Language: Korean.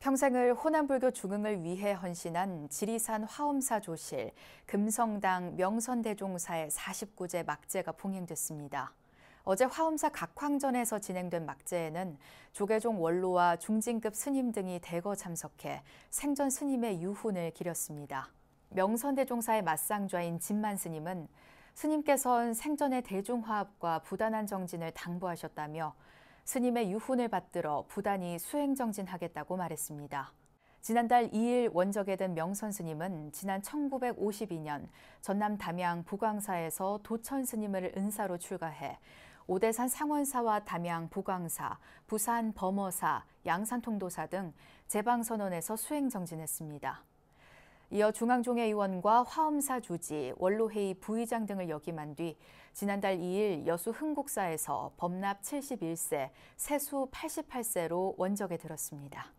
평생을 호남불교 중흥을 위해 헌신한 지리산 화엄사 조실, 금성당 명선대종사의 49제 막제가 봉행됐습니다. 어제 화엄사 각황전에서 진행된 막제에는 조계종 원로와 중진급 스님 등이 대거 참석해 생전 스님의 유훈을 기렸습니다. 명선대종사의 맞상좌인 진만 스님은 스님께서는 생전의 대중화합과 부단한 정진을 당부하셨다며 스님의 유훈을 받들어 부단히 수행정진하겠다고 말했습니다. 지난달 2일 원적에 든 명선 스님은 지난 1952년 전남 담양 부광사에서 도천 스님을 은사로 출가해 오대산 상원사와 담양 부광사, 부산 범어사, 양산통도사 등 재방선언에서 수행정진했습니다. 이어 중앙종회의원과 화엄사 조지 원로회의 부의장 등을 역임한 뒤 지난달 2일 여수 흥국사에서 범납 71세, 세수 88세로 원적에 들었습니다.